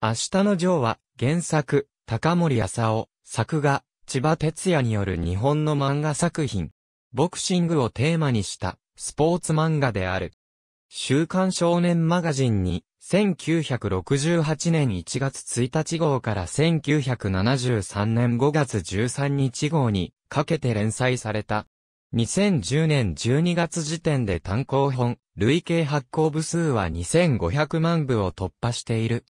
明日のジョーは、原作、高森浅尾、作画、千葉哲也による日本の漫画作品。ボクシングをテーマにした、スポーツ漫画である。週刊少年マガジンに、1968年1月1日号から1973年5月13日号に、かけて連載された。2010年12月時点で単行本、累計発行部数は2500万部を突破している。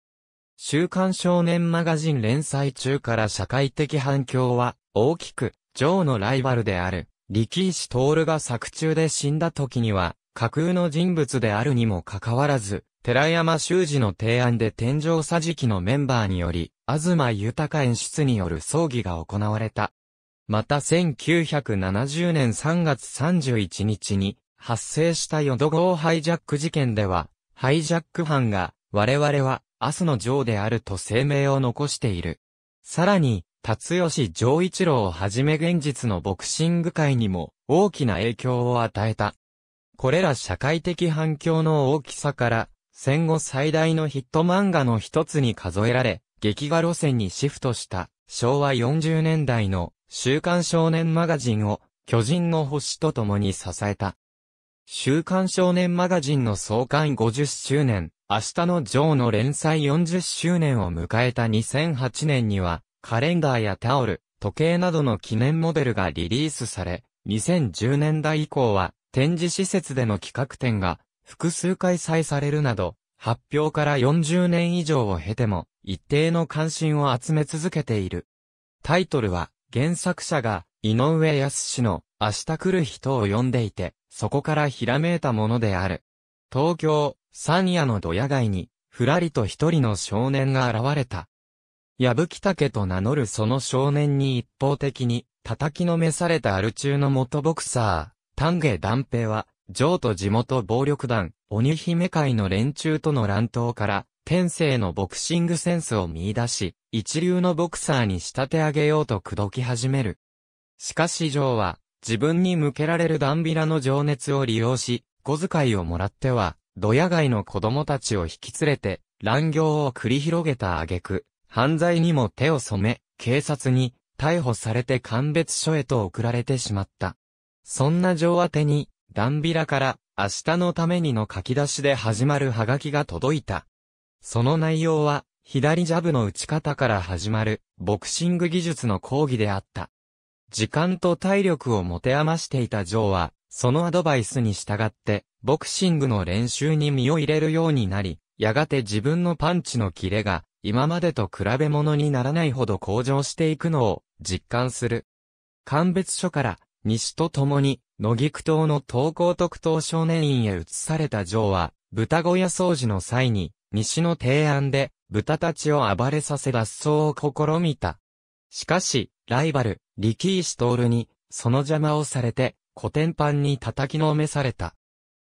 週刊少年マガジン連載中から社会的反響は大きく、ジョーのライバルである、力石徹が作中で死んだ時には、架空の人物であるにもかかわらず、寺山修司の提案で天井桟敷のメンバーにより、東豊演出による葬儀が行われた。また1970年3月31日に発生した淀号ハイジャック事件では、ハイジャック犯が、我々は明日の城であると声明を残している。さらに、辰吉丈一郎をはじめ現実のボクシング界にも大きな影響を与えた。これら社会的反響の大きさから、戦後最大のヒット漫画の一つに数えられ、劇画路線にシフトした昭和40年代の週刊少年マガジンを巨人の星と共に支えた。週刊少年マガジンの創刊50周年、明日のジョーの連載40周年を迎えた2008年には、カレンダーやタオル、時計などの記念モデルがリリースされ、2010年代以降は、展示施設での企画展が複数開催されるなど、発表から40年以上を経ても、一定の関心を集め続けている。タイトルは、原作者が、井上康の、明日来る人を読んでいて、そこからひらめいたものである。東京、三夜のドヤ街に、ふらりと一人の少年が現れた。矢吹竹と名乗るその少年に一方的に、叩きのめされたアル中の元ボクサー、丹下段平は、城と地元暴力団、鬼姫会の連中との乱闘から、天性のボクシングセンスを見出し、一流のボクサーに仕立て上げようと口説き始める。しかしジョーは、自分に向けられるダンビラの情熱を利用し、小遣いをもらっては、ドヤ街の子供たちを引き連れて、乱行を繰り広げた挙句、犯罪にも手を染め、警察に逮捕されて鑑別所へと送られてしまった。そんな情宛てに、ダンビラから明日のためにの書き出しで始まるハガキが届いた。その内容は、左ジャブの打ち方から始まる、ボクシング技術の講義であった。時間と体力を持て余していたジョーは、そのアドバイスに従って、ボクシングの練習に身を入れるようになり、やがて自分のパンチのキレが、今までと比べ物にならないほど向上していくのを実感する。鑑別所から西と共に野菊島の東高特等少年院へ移されたジョーは豚小屋掃除の際に西の提案で豚たちを暴れさせ脱走を試みた。しかしライバルリキシトールにその邪魔をされて古典版に叩きのめされた。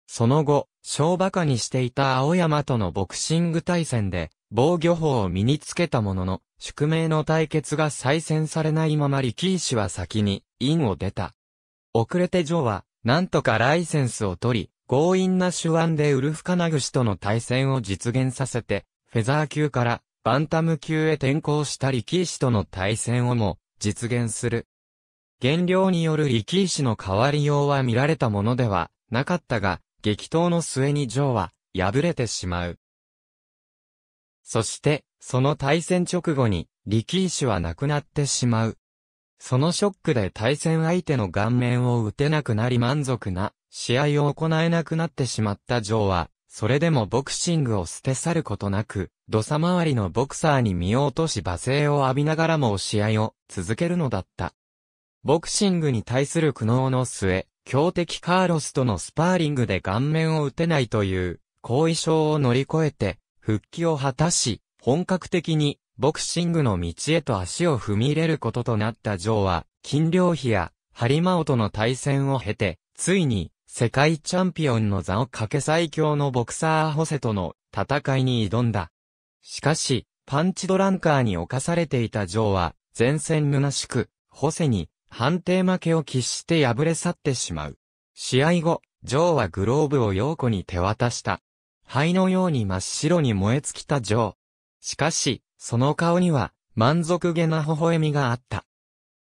その後、小馬鹿にしていた青山とのボクシング対戦で、防御法を身につけたものの、宿命の対決が再戦されないまま力士は先に、院を出た。遅れてジョーは、なんとかライセンスを取り、強引な手腕でウルフカナグシとの対戦を実現させて、フェザー級からバンタム級へ転向した力士との対戦をも実現する。原料による力石の変わりようは見られたものではなかったが、激闘の末に城は敗れてしまう。そして、その対戦直後に力石は亡くなってしまう。そのショックで対戦相手の顔面を打てなくなり満足な試合を行えなくなってしまったジョーは、それでもボクシングを捨て去ることなく、土佐回りのボクサーに身を落とし罵声を浴びながらも試合を続けるのだった。ボクシングに対する苦悩の末、強敵カーロスとのスパーリングで顔面を打てないという後遺症を乗り越えて復帰を果たし、本格的にボクシングの道へと足を踏み入れることとなったジョーは、金良比やハリマオとの対戦を経て、ついに世界チャンピオンの座をかけ最強のボクサーホセとの戦いに挑んだ。しかし、パンチドランカーに侵されていたジョーは、前線虚しく、ホセに判定負けを喫して敗れ去ってしまう。試合後、ジョーはグローブをヨーコに手渡した。灰のように真っ白に燃え尽きたジョー。しかし、その顔には、満足げな微笑みがあった。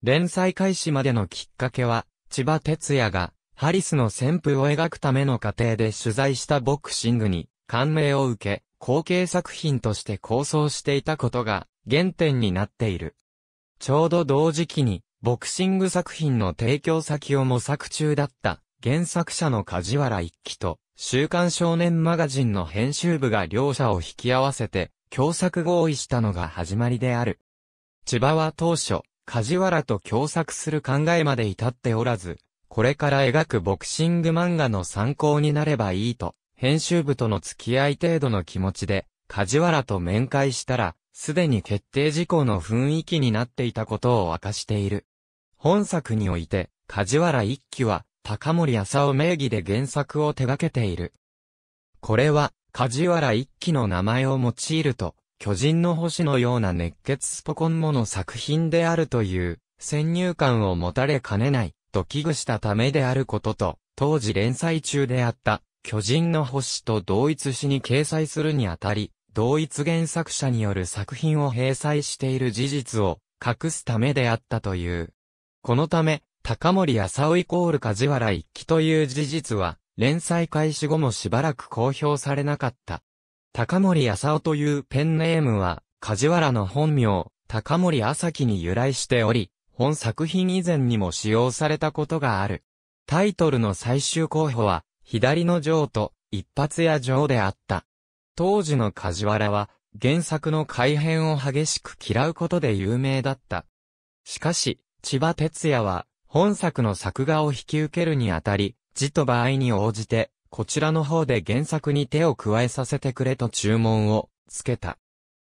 連載開始までのきっかけは、千葉哲也が、ハリスの旋風を描くための過程で取材したボクシングに、感銘を受け、後継作品として構想していたことが、原点になっている。ちょうど同時期に、ボクシング作品の提供先を模索中だった原作者の梶原一騎と週刊少年マガジンの編集部が両者を引き合わせて共作合意したのが始まりである。千葉は当初、梶原と共作する考えまで至っておらず、これから描くボクシング漫画の参考になればいいと、編集部との付き合い程度の気持ちで、梶原と面会したら、すでに決定事項の雰囲気になっていたことを明かしている。本作において、梶原一騎は、高森浅尾名義で原作を手掛けている。これは、梶原一騎の名前を用いると、巨人の星のような熱血スポコンもの作品であるという、先入観を持たれかねない、と危惧したためであることと、当時連載中であった、巨人の星と同一詩に掲載するにあたり、同一原作者による作品を掲載している事実を隠すためであったという。このため、高森浅尾イコール梶原一騎という事実は、連載開始後もしばらく公表されなかった。高森浅尾というペンネームは、梶原の本名、高森朝樹に由来しており、本作品以前にも使用されたことがある。タイトルの最終候補は、左の城と、一発屋城であった。当時の梶原は、原作の改変を激しく嫌うことで有名だった。しかし、千葉哲也は、本作の作画を引き受けるにあたり、字と場合に応じて、こちらの方で原作に手を加えさせてくれと注文を、つけた。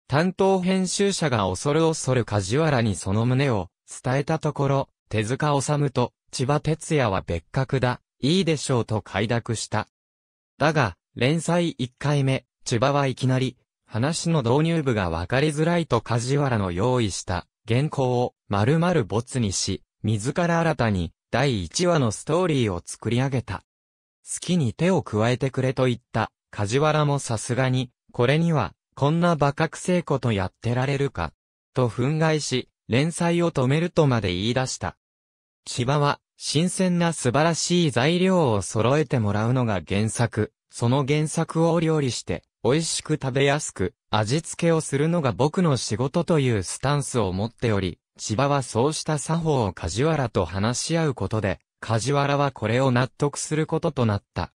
担当編集者が恐る恐る梶原にその旨を、伝えたところ、手塚治虫と、千葉哲也は別格だ、いいでしょうと快諾した。だが、連載1回目、千葉はいきなり、話の導入部がわかりづらいと梶原の用意した原稿を丸々没にし、自ら新たに第1話のストーリーを作り上げた。好きに手を加えてくれと言った梶原もさすがに、これには、こんな馬鹿くせえことやってられるか、と憤慨し、連載を止めるとまで言い出した。千葉は、新鮮な素晴らしい材料を揃えてもらうのが原作、その原作を料理して、美味しく食べやすく、味付けをするのが僕の仕事というスタンスを持っており、千葉はそうした作法を梶原と話し合うことで、梶原はこれを納得することとなった。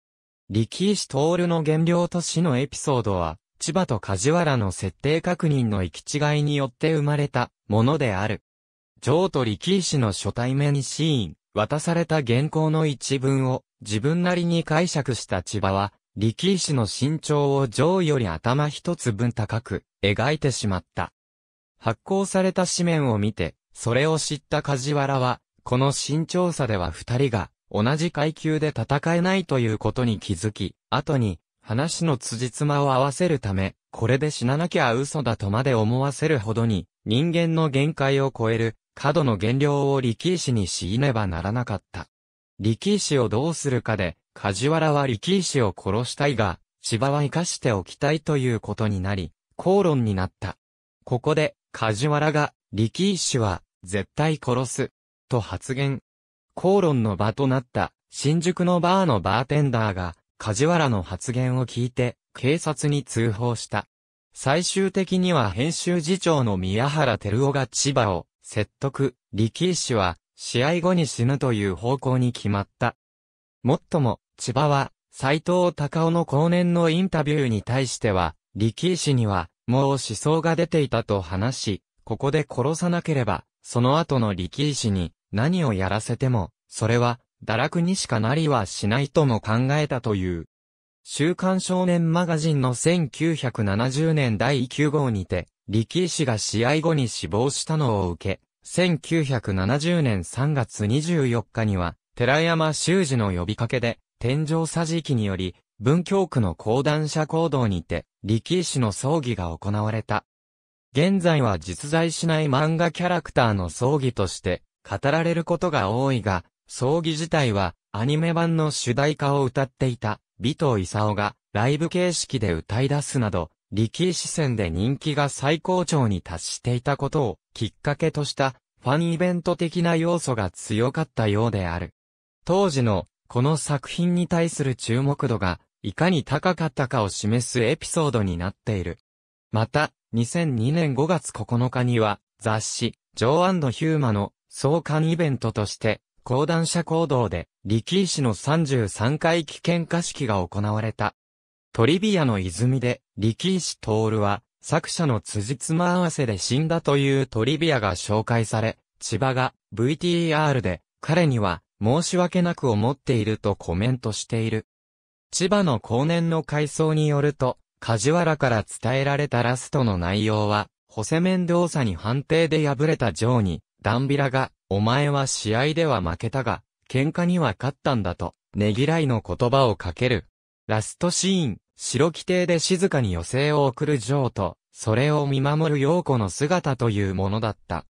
力石徹の原料と死のエピソードは、千葉と梶原の設定確認の行き違いによって生まれたものである。ーと力石の初対面シーン、渡された原稿の一文を自分なりに解釈した千葉は、力石の身長を上より頭一つ分高く描いてしまった。発行された紙面を見て、それを知った梶原は、この身長差では二人が同じ階級で戦えないということに気づき、後に話の辻褄を合わせるため、これで死ななきゃ嘘だとまで思わせるほどに、人間の限界を超える、過度の減量を力石に強いねばならなかった。力石をどうするかで、梶原は力石を殺したいが、芝は生かしておきたいということになり、口論になった。ここで、梶原が、力石は、絶対殺す、と発言。口論の場となった、新宿のバーのバーテンダーが、梶原の発言を聞いて、警察に通報した。最終的には編集次長の宮原照夫が千葉を説得、力石は試合後に死ぬという方向に決まった。もっとも、千葉は、斎藤隆夫の後年のインタビューに対しては、力石には、もう思想が出ていたと話し、ここで殺さなければ、その後の力石に、何をやらせても、それは、堕落にしかなりはしないとも考えたという。週刊少年マガジンの1970年第9号にて、力石が試合後に死亡したのを受け、1970年3月24日には、寺山修司の呼びかけで、天井桟敷により、文京区の講談社行動にて、力石の葬儀が行われた。現在は実在しない漫画キャラクターの葬儀として、語られることが多いが、葬儀自体は、アニメ版の主題歌を歌っていた、美藤勲が、ライブ形式で歌い出すなど、力士戦で人気が最高潮に達していたことをきっかけとしたファンイベント的な要素が強かったようである。当時のこの作品に対する注目度がいかに高かったかを示すエピソードになっている。また、2002年5月9日には雑誌ジョーヒューマの創刊イベントとして講談社行動で力士の33回危険化式が行われた。トリビアの泉で、力石徹は、作者の辻褄合わせで死んだというトリビアが紹介され、千葉が VTR で、彼には申し訳なく思っているとコメントしている。千葉の後年の回想によると、梶原から伝えられたラストの内容は、ホセメン作に判定で敗れたジョーに、ダンビラが、お前は試合では負けたが、喧嘩には勝ったんだと、ねぎらいの言葉をかける。ラストシーン、白規定で静かに余生を送る女王と、それを見守る陽子の姿というものだった。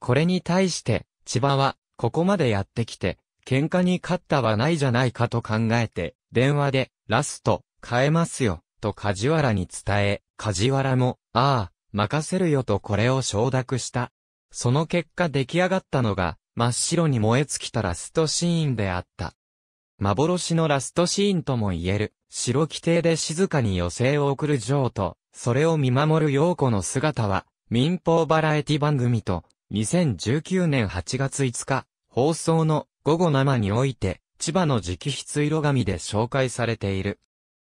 これに対して、千葉は、ここまでやってきて、喧嘩に勝ったはないじゃないかと考えて、電話で、ラスト、変えますよ、と梶原に伝え、梶原も、ああ、任せるよとこれを承諾した。その結果出来上がったのが、真っ白に燃え尽きたラストシーンであった。幻のラストシーンとも言える。白規定で静かに余生を送るジョーと、それを見守る陽子の姿は、民放バラエティ番組と、2019年8月5日、放送の午後生において、千葉の直筆色紙で紹介されている。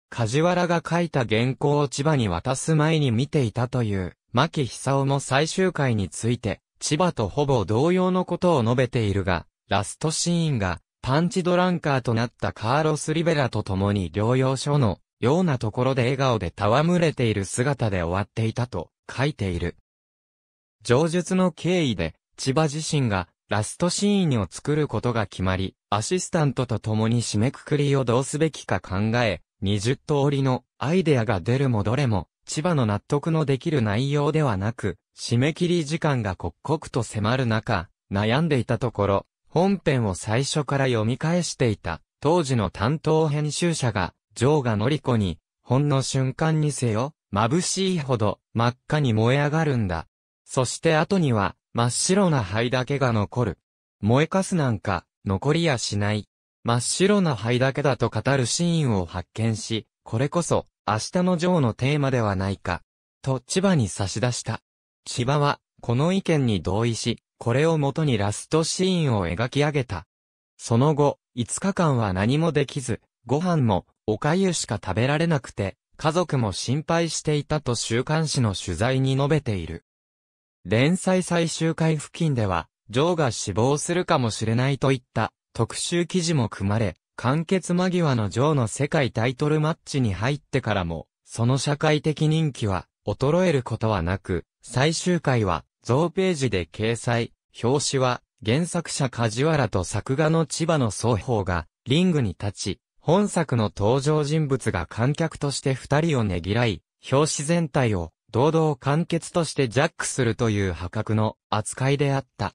梶原が書いた原稿を千葉に渡す前に見ていたという、牧久夫も最終回について、千葉とほぼ同様のことを述べているが、ラストシーンが、パンチドランカーとなったカーロス・リベラと共に療養所のようなところで笑顔で戯れている姿で終わっていたと書いている。上述の経緯で、千葉自身がラストシーンを作ることが決まり、アシスタントと共に締めくくりをどうすべきか考え、20通りのアイデアが出るもどれも、千葉の納得のできる内容ではなく、締め切り時間が刻々と迫る中、悩んでいたところ、本編を最初から読み返していた、当時の担当編集者が、ジョーがノリコに、ほんの瞬間にせよ、眩しいほど真っ赤に燃え上がるんだ。そして後には、真っ白な灰だけが残る。燃えかすなんか、残りやしない。真っ白な灰だけだと語るシーンを発見し、これこそ、明日のジョーのテーマではないか。と千葉に差し出した。千葉は、この意見に同意し、これをもとにラストシーンを描き上げた。その後、5日間は何もできず、ご飯も、おかゆしか食べられなくて、家族も心配していたと週刊誌の取材に述べている。連載最終回付近では、ジョーが死亡するかもしれないといった特集記事も組まれ、完結間際のジョーの世界タイトルマッチに入ってからも、その社会的人気は衰えることはなく、最終回は、増ページで掲載、表紙は、原作者梶原と作画の千葉の双方が、リングに立ち、本作の登場人物が観客として二人をねぎらい、表紙全体を、堂々完結としてジャックするという破格の扱いであった。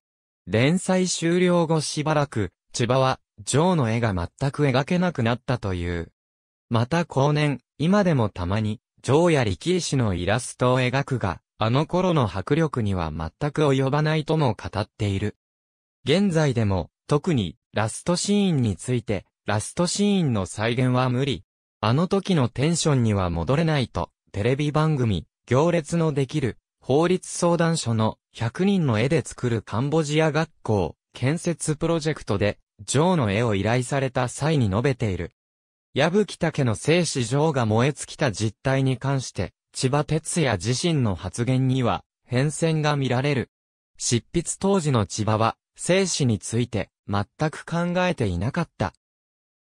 連載終了後しばらく、千葉は、ジョーの絵が全く描けなくなったという。また後年、今でもたまに、ジョーや力石のイラストを描くが、あの頃の迫力には全く及ばないとも語っている。現在でも、特に、ラストシーンについて、ラストシーンの再現は無理。あの時のテンションには戻れないと、テレビ番組、行列のできる、法律相談所の100人の絵で作るカンボジア学校、建設プロジェクトで、ジョーの絵を依頼された際に述べている。矢吹武の生死ジョーが燃え尽きた実態に関して、千葉哲也自身の発言には、変遷が見られる。執筆当時の千葉は、生死について、全く考えていなかった。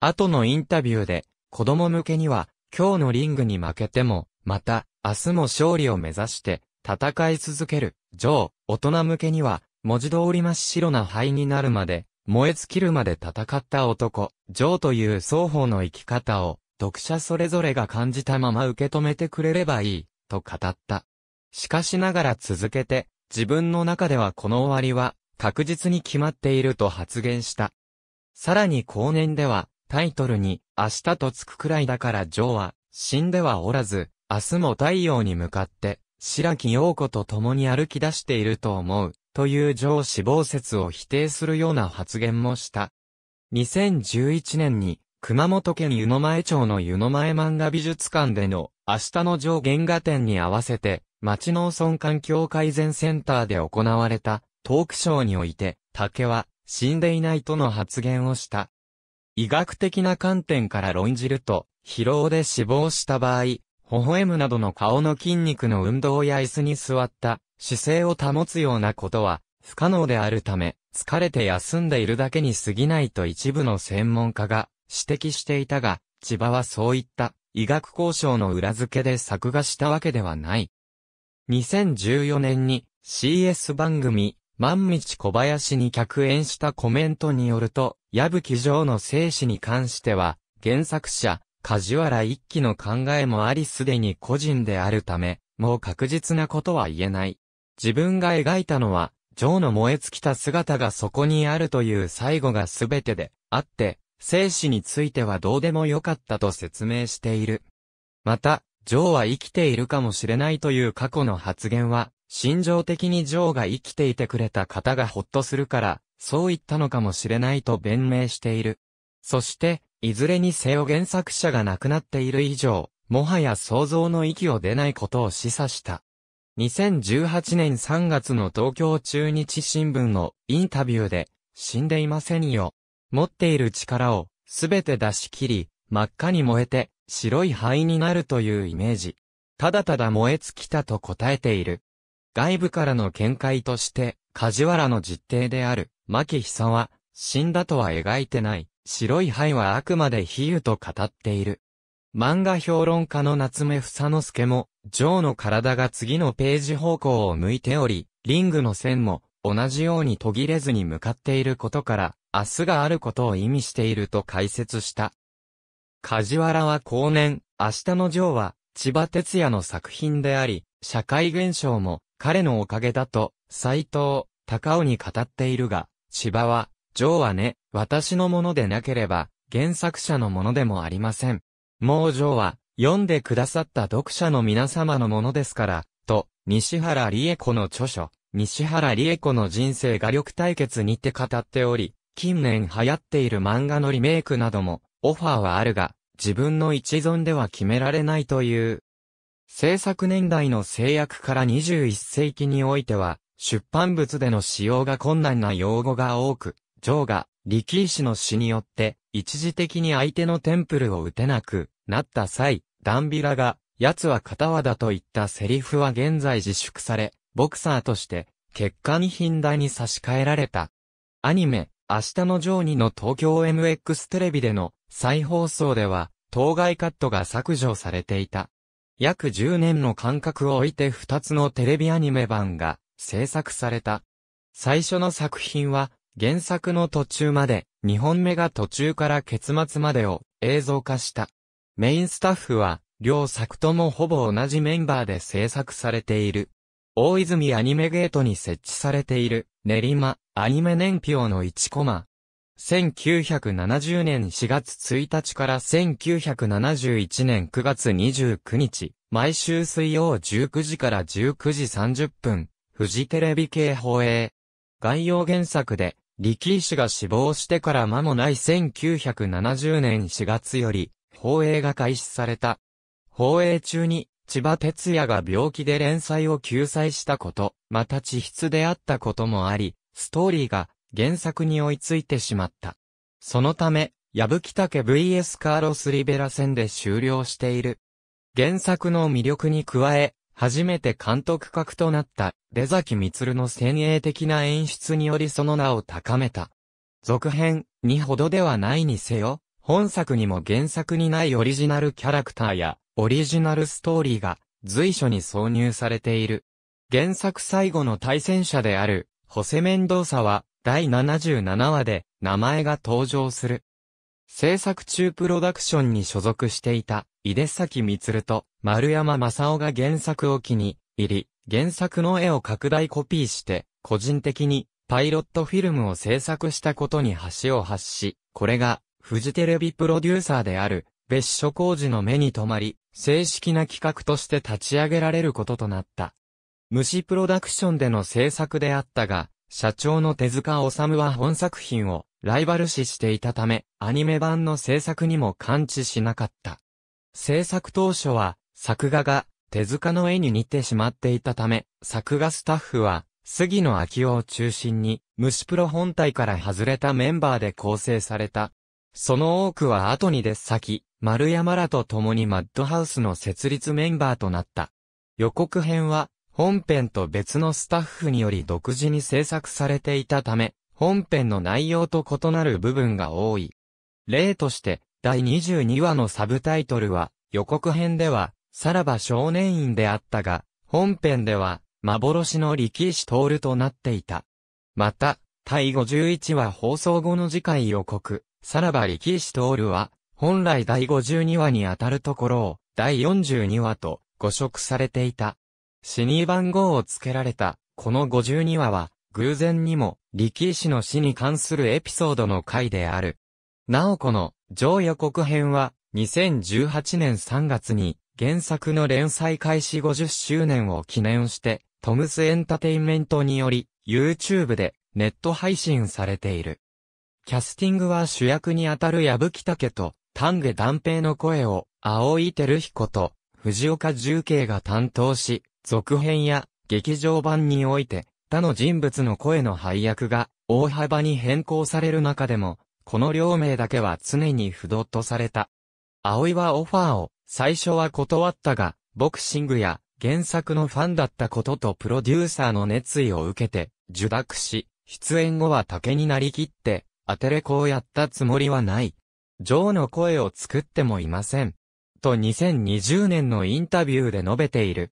後のインタビューで、子供向けには、今日のリングに負けても、また、明日も勝利を目指して、戦い続ける、ジョー、大人向けには、文字通り真っ白な灰になるまで、燃え尽きるまで戦った男、ジョーという双方の生き方を、読者それぞれが感じたまま受け止めてくれればいい、と語った。しかしながら続けて、自分の中ではこの終わりは、確実に決まっていると発言した。さらに後年では、タイトルに、明日とつくくらいだからジョーは、死んではおらず、明日も太陽に向かって、白木陽子と共に歩き出していると思う、というジョー死亡説を否定するような発言もした。2011年に、熊本県湯前町の湯前漫画美術館での明日の上原画展に合わせて、町農村環境改善センターで行われたトークショーにおいて、竹は死んでいないとの発言をした。医学的な観点から論じると、疲労で死亡した場合、微笑むなどの顔の筋肉の運動や椅子に座った姿勢を保つようなことは不可能であるため、疲れて休んでいるだけに過ぎないと一部の専門家が指摘していたが、千葉はそういった医学交渉の裏付けで作画したわけではない。2014年に CS 番組、万道小林に客演したコメントによると、矢吹城の生死に関しては、原作者、梶原一騎の考えもありすでに個人であるため、もう確実なことは言えない。自分が描いたのは、城の燃え尽きた姿がそこにあるという最後が全てであって、生死についてはどうでもよかったと説明している。また、ジョーは生きているかもしれないという過去の発言は、心情的にジョーが生きていてくれた方がほっとするから、そう言ったのかもしれないと弁明している。そして、いずれにせよ原作者が亡くなっている以上、もはや想像の息を出ないことを示唆した。2018年3月の東京中日新聞のインタビューで、死んでいませんよ。持っている力をすべて出し切り、真っ赤に燃えて白い灰になるというイメージ。ただただ燃え尽きたと答えている。外部からの見解として、梶原の実定である、牧久は、死んだとは描いてない、白い灰はあくまで比喩と語っている。漫画評論家の夏目房之助も、ジョーの体が次のページ方向を向いており、リングの線も、同じように途切れずに向かっていることから、明日があることを意味していると解説した。梶原は後年、明日のジョーは、千葉哲也の作品であり、社会現象も彼のおかげだと、斎藤、高尾に語っているが、千葉は、ジョーはね、私のものでなければ、原作者のものでもありません。もうジョーは、読んでくださった読者の皆様のものですから、と、西原理恵子の著書、西原理恵子の人生画力対決にて語っており、近年流行っている漫画のリメイクなどもオファーはあるが、自分の一存では決められないという。制作年代の制約から21世紀においては、出版物での使用が困難な用語が多く、ジョーが、力石の死によって、一時的に相手のテンプルを打てなくなった際、ダンビラが、奴は片輪だといったセリフは現在自粛され、ボクサーとして、結果に頻代に差し替えられた。アニメ、明日のジョーニの東京 MX テレビでの再放送では、当該カットが削除されていた。約10年の間隔を置いて2つのテレビアニメ版が制作された。最初の作品は、原作の途中まで、2本目が途中から結末までを映像化した。メインスタッフは、両作ともほぼ同じメンバーで制作されている。大泉アニメゲートに設置されている、練馬、アニメ年表の1コマ。1970年4月1日から1971年9月29日、毎週水曜19時から19時30分、富士テレビ系放映。概要原作で、力士が死亡してから間もない1970年4月より、放映が開始された。放映中に、千葉哲也が病気で連載を救済したこと、また地筆であったこともあり、ストーリーが原作に追いついてしまった。そのため、矢吹武 VS カーロス・リベラ戦で終了している。原作の魅力に加え、初めて監督格となった出崎光の先鋭的な演出によりその名を高めた。続編にほどではないにせよ、本作にも原作にないオリジナルキャラクターやオリジナルストーリーが随所に挿入されている。原作最後の対戦者であるホセメンドーサは、第77話で、名前が登場する。制作中プロダクションに所属していた、井出崎光と丸山正夫が原作を機に入り、原作の絵を拡大コピーして、個人的にパイロットフィルムを制作したことに橋を発し、これが、フジテレビプロデューサーである、別所工事の目に留まり、正式な企画として立ち上げられることとなった。虫プロダクションでの制作であったが、社長の手塚治虫は本作品をライバル視していたため、アニメ版の制作にも感知しなかった。制作当初は、作画が手塚の絵に似てしまっていたため、作画スタッフは、杉野明夫を中心に、虫プロ本体から外れたメンバーで構成された。その多くは後に出先、丸山らと共にマッドハウスの設立メンバーとなった。予告編は、本編と別のスタッフにより独自に制作されていたため、本編の内容と異なる部分が多い。例として、第22話のサブタイトルは、予告編では、さらば少年院であったが、本編では、幻の力士るとなっていた。また、第51話放送後の次回予告、さらば力士るは、本来第52話にあたるところを、第42話と、誤植されていた。死に番号を付けられた、この52話は、偶然にも、力士の死に関するエピソードの回である。なおこの、上予告編は、2018年3月に、原作の連載開始50周年を記念して、トムスエンタテインメントにより、YouTube で、ネット配信されている。キャスティングは主役にあたる矢吹武と、丹下断平の声を、青井照彦と、藤岡重慶が担当し、続編や劇場版において他の人物の声の配役が大幅に変更される中でも、この両名だけは常に不動とされた。葵はオファーを最初は断ったが、ボクシングや原作のファンだったこととプロデューサーの熱意を受けて受諾し、出演後は竹になりきって、アテレコをやったつもりはない。ジョーの声を作ってもいません。と2020年のインタビューで述べている。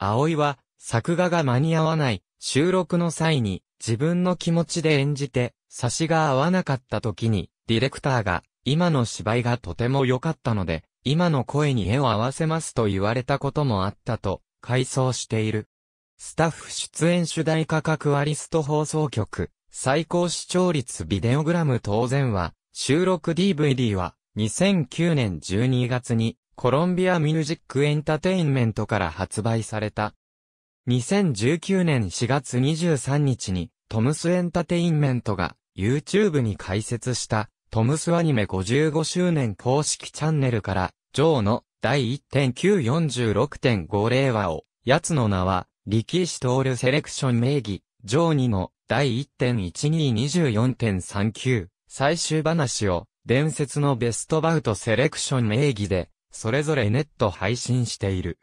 葵は、作画が間に合わない、収録の際に、自分の気持ちで演じて、差しが合わなかった時に、ディレクターが、今の芝居がとても良かったので、今の声に絵を合わせますと言われたこともあったと、回想している。スタッフ出演主題価格アリスト放送局、最高視聴率ビデオグラム当然は、収録 DVD は、2009年12月に、コロンビアミュージックエンタテインメントから発売された。2019年4月23日に、トムスエンタテインメントが YouTube に開設したトムスアニメ55周年公式チャンネルから、ジョーの第1.946.50話を、やつの名は、力士トールセレクション名義、ジョーにも、第1.1224.39最終話を、伝説のベストバウトセレクション名義で、それぞれネット配信している。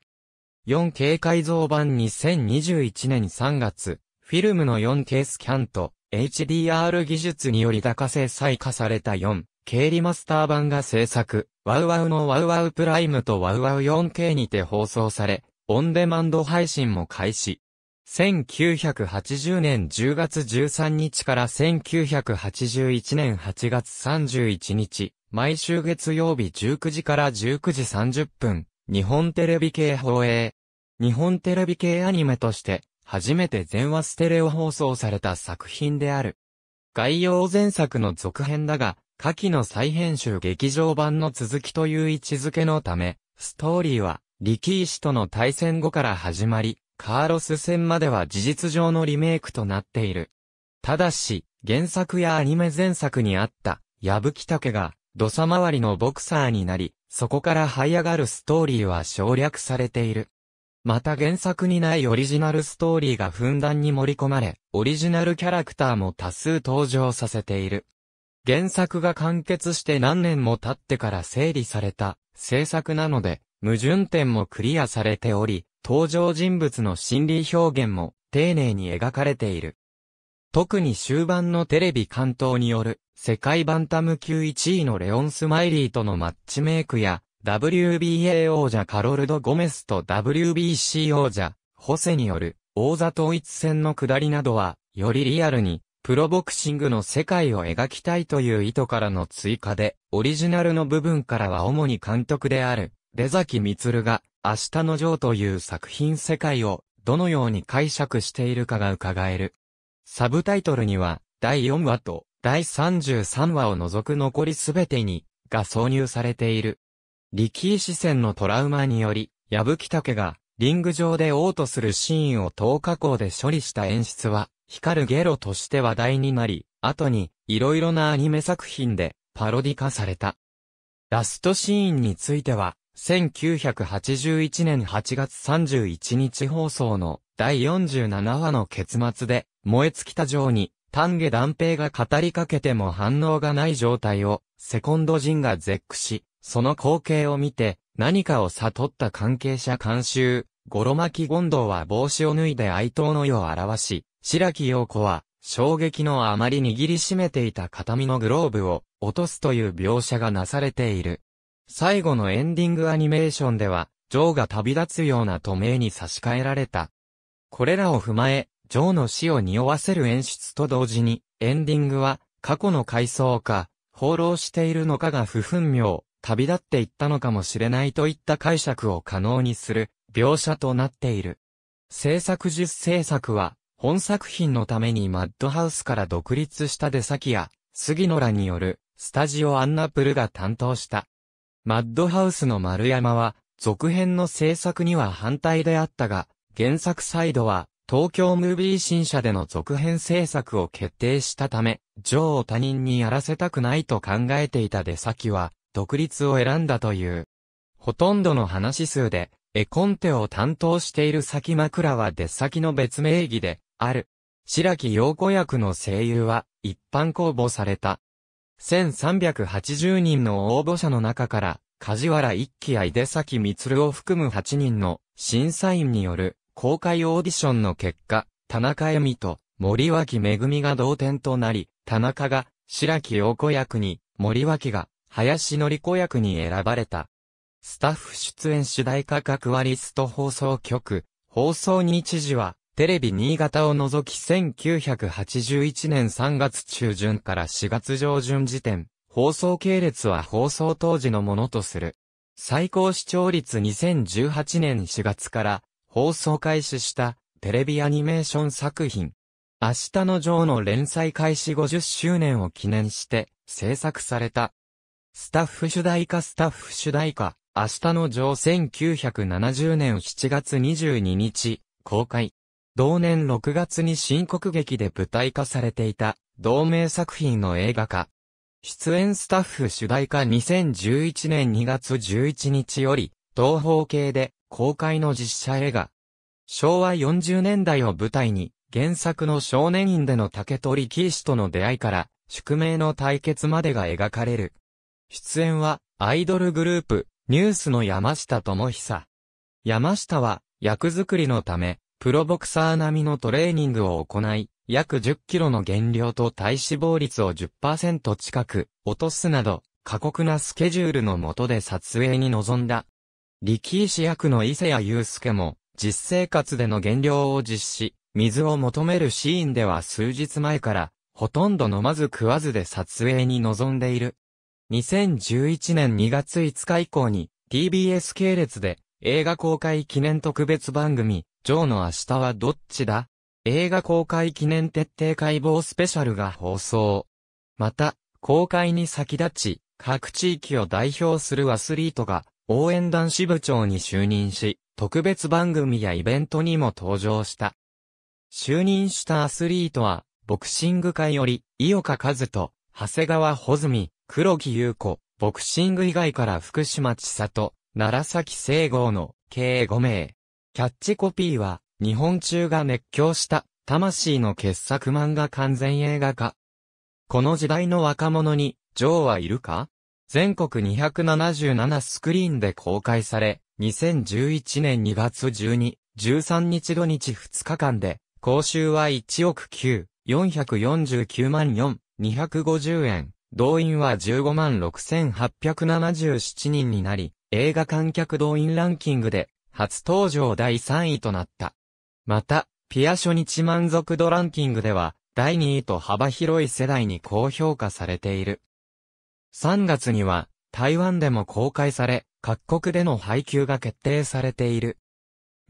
4K 改造版2021年3月、フィルムの 4K スキャンと HDR 技術により高精細化された 4K リマスター版が制作、ワウワウのワウワウプライムとワウワウ 4K にて放送され、オンデマンド配信も開始。1980年10月13日から1981年8月31日、毎週月曜日19時から19時30分、日本テレビ系放映。日本テレビ系アニメとして、初めて全話ステレオ放送された作品である。概要前作の続編だが、下記の再編集劇場版の続きという位置づけのため、ストーリーは、力石との対戦後から始まり、カーロス戦までは事実上のリメイクとなっている。ただし、原作やアニメ前作にあった、矢吹武が、土佐回りのボクサーになり、そこから這い上がるストーリーは省略されている。また原作にないオリジナルストーリーがふんだんに盛り込まれ、オリジナルキャラクターも多数登場させている。原作が完結して何年も経ってから整理された制作なので、矛盾点もクリアされており、登場人物の心理表現も丁寧に描かれている。特に終盤のテレビ関東による世界バンタム級1位のレオン・スマイリーとのマッチメイクや、WBA 王者カロルド・ゴメスと WBC 王者、ホセによる王座統一戦の下りなどは、よりリアルに、プロボクシングの世界を描きたいという意図からの追加で、オリジナルの部分からは主に監督である、出崎光が、明日のジョーという作品世界を、どのように解釈しているかが伺える。サブタイトルには、第4話と第33話を除く残りすべてに、が挿入されている。力士戦のトラウマにより、矢吹武が、リング上で嘔吐するシーンを等加工で処理した演出は、光るゲロとして話題になり、後に、いろいろなアニメ作品で、パロディ化された。ラストシーンについては、1981年8月31日放送の第47話の結末で、燃え尽きた城に丹下断平が語りかけても反応がない状態を、セコンド陣が絶句し、その光景を見て、何かを悟った関係者監修、ゴロ巻き権藤は帽子を脱いで哀悼の意を表し、白木陽子は、衝撃のあまり握りしめていた形見のグローブを落とすという描写がなされている。最後のエンディングアニメーションでは、ジョーが旅立つような透明に差し替えられた。これらを踏まえ、ジョーの死を匂わせる演出と同時に、エンディングは、過去の回想か、放浪しているのかが不分明、旅立っていったのかもしれないといった解釈を可能にする、描写となっている。制作術制作は、本作品のためにマッドハウスから独立した出先や、杉野らによる、スタジオアンナプルが担当した。マッドハウスの丸山は、続編の制作には反対であったが、原作サイドは、東京ムービー新社での続編制作を決定したため、ジョーを他人にやらせたくないと考えていた出先は、独立を選んだという。ほとんどの話数で、絵コンテを担当している先枕は出先の別名義で、ある。白木陽子役の声優は、一般公募された。1380人の応募者の中から、梶原一騎や出崎光を含む8人の審査員による公開オーディションの結果、田中恵美と森脇恵が同点となり、田中が白木陽子役に、森脇が林則子役に選ばれた。スタッフ出演主題歌各割リスト放送局、放送日時は、テレビ新潟を除き1981年3月中旬から4月上旬時点、放送系列は放送当時のものとする。最高視聴率2018年4月から放送開始したテレビアニメーション作品。明日のジョーの連載開始50周年を記念して制作された。スタッフ主題歌スタッフ主題歌、明日のジョー1970年7月22日、公開。同年6月に新国劇で舞台化されていた同名作品の映画化。出演スタッフ主題歌2011年2月11日より、東方系で公開の実写映画。昭和40年代を舞台に、原作の少年院での竹取キー氏との出会いから、宿命の対決までが描かれる。出演は、アイドルグループ、ニュースの山下智久。山下は、役作りのため、プロボクサー並みのトレーニングを行い、約10キロの減量と体脂肪率を10%近く落とすなど、過酷なスケジュールの下で撮影に臨んだ力石役の伊勢谷祐介も、実生活での減量を実施、水を求めるシーンでは数日前から、ほとんど飲まず食わずで撮影に臨んでいる。2011年2月5日以降に、TBS 系列で、映画公開記念特別番組、ジョーの明日はどっちだ映画公開記念徹底解剖スペシャルが放送。また、公開に先立ち、各地域を代表するアスリートが、応援団支部長に就任し、特別番組やイベントにも登場した。就任したアスリートは、ボクシング界より、井岡和人、長谷川穂積、黒木優子、ボクシング以外から福島千里、奈良崎聖郷の計5名。キャッチコピーは、日本中が熱狂した、魂の傑作漫画完全映画化。この時代の若者に、ジョーはいるか全国277スクリーンで公開され、2011年2月12、13日土日2日間で、公衆は1億9、449万4、250円、動員は15万6877人になり、映画観客動員ランキングで、初登場第3位となった。また、ピア初日満足度ランキングでは、第2位と幅広い世代に高評価されている。3月には、台湾でも公開され、各国での配給が決定されている。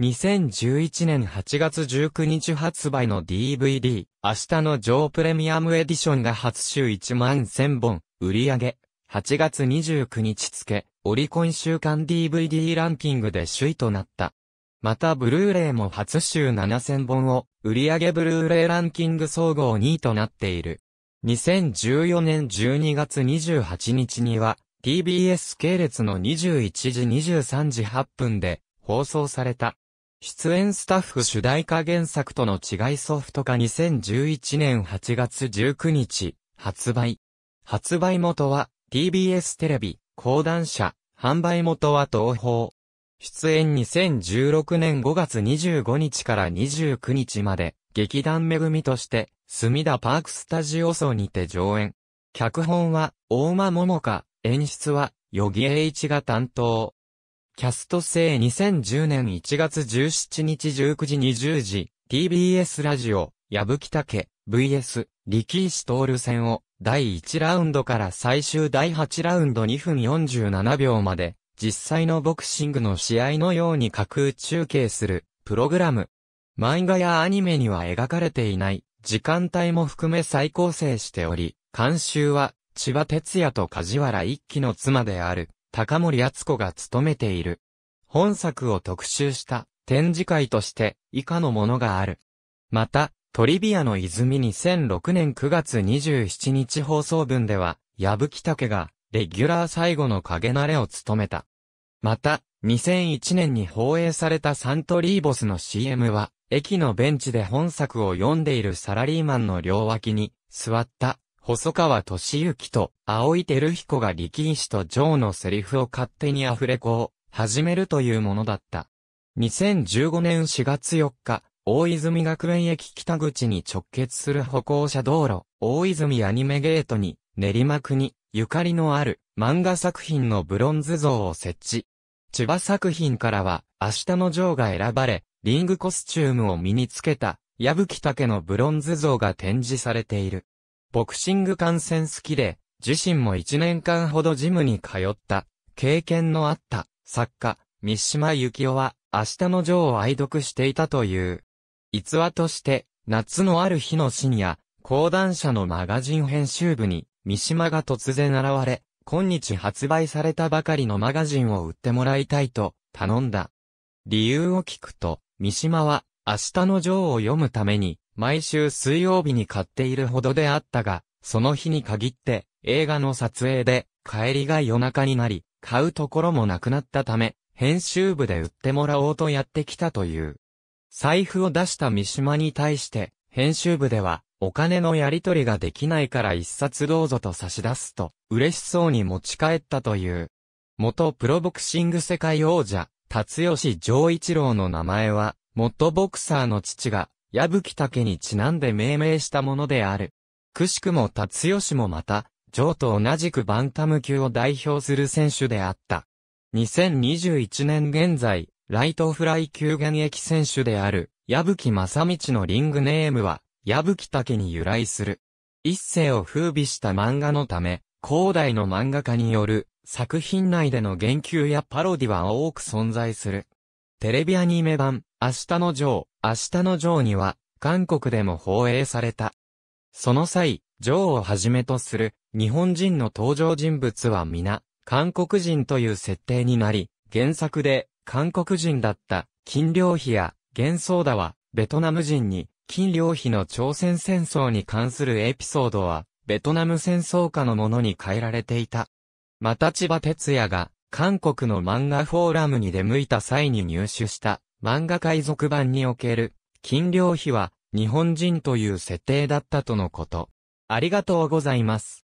2011年8月19日発売の DVD、明日のジョープレミアムエディションが初週1万1000本、売り上げ、8月29日付、オリコン週間 DVD ランキングで首位となった。また、ブルーレイも初週7000本を、売り上げブルーレイランキング総合2位となっている。2014年12月28日には、TBS 系列の21時23時8分で放送された。出演スタッフ主題歌原作との違いソフト化2011年8月19日発売。発売元は TBS テレビ、講談社、販売元は東宝。出演2016年5月25日から29日まで劇団めぐみとして墨田パークスタジオ層にて上演。脚本は、大間桃香、演出は、与儀栄一が担当。キャスト制2010年1月17日19時20時、TBS ラジオ、矢吹武、VS、力石徹戦を、第1ラウンドから最終第8ラウンド2分47秒まで、実際のボクシングの試合のように架空中継する、プログラム。漫画やアニメには描かれていない、時間帯も含め再構成しており、監修は、千葉哲也と梶原一騎の妻である、高森敦子が務めている。本作を特集した展示会として以下のものがある。また、トリビアの泉2006年9月27日放送分では、矢吹武がレギュラー最後の影慣れを務めた。また、2001年に放映されたサントリーボスの CM は、駅のベンチで本作を読んでいるサラリーマンの両脇に座った細川敏之と青井照彦が力石とジョーのセリフを勝手にアフレコを始めるというものだった。2015年4月4日、大泉学園駅北口に直結する歩行者道路、大泉アニメゲートに練馬区にゆかりのある漫画作品のブロンズ像を設置。千葉作品からは明日のジョーが選ばれ、リングコスチュームを身につけた、矢吹竹のブロンズ像が展示されている。ボクシング観戦好きで、自身も1年間ほどジムに通った、経験のあった、作家、三島由紀夫は、明日のジョーを愛読していたという。逸話として、夏のある日の深夜、講談社のマガジン編集部に、三島が突然現れ、今日発売されたばかりのマガジンを売ってもらいたいと、頼んだ。理由を聞くと、三島は、明日のジョーを読むために、毎週水曜日に買っているほどであったが、その日に限って、映画の撮影で、帰りが夜中になり、買うところもなくなったため、編集部で売ってもらおうとやってきたという。財布を出した三島に対して、編集部では、お金のやり取りができないから一冊どうぞと差し出すと、嬉しそうに持ち帰ったという。元プロボクシング世界王者、辰吉丈一郎の名前は、元ボクサーの父が、矢吹竹にちなんで命名したものである。くしくも辰吉もまた、上と同じくバンタム級を代表する選手であった。2021年現在、ライトフライ級現役選手である、矢吹正道のリングネームは、矢吹竹に由来する。一世を風靡した漫画のため、広大の漫画家による作品内での言及やパロディは多く存在する。テレビアニメ版、明日のジョー、明日のジョーには、韓国でも放映された。その際、ジョーをはじめとする、日本人の登場人物は皆、韓国人という設定になり、原作で、韓国人だった、金良妃や、幻想だは、ベトナム人に、金良妃の朝鮮戦争に関するエピソードは、ベトナム戦争下のものに変えられていた。また千葉哲也が、韓国の漫画フォーラムに出向いた際に入手した漫画海賊版における金量費は日本人という設定だったとのこと。ありがとうございます。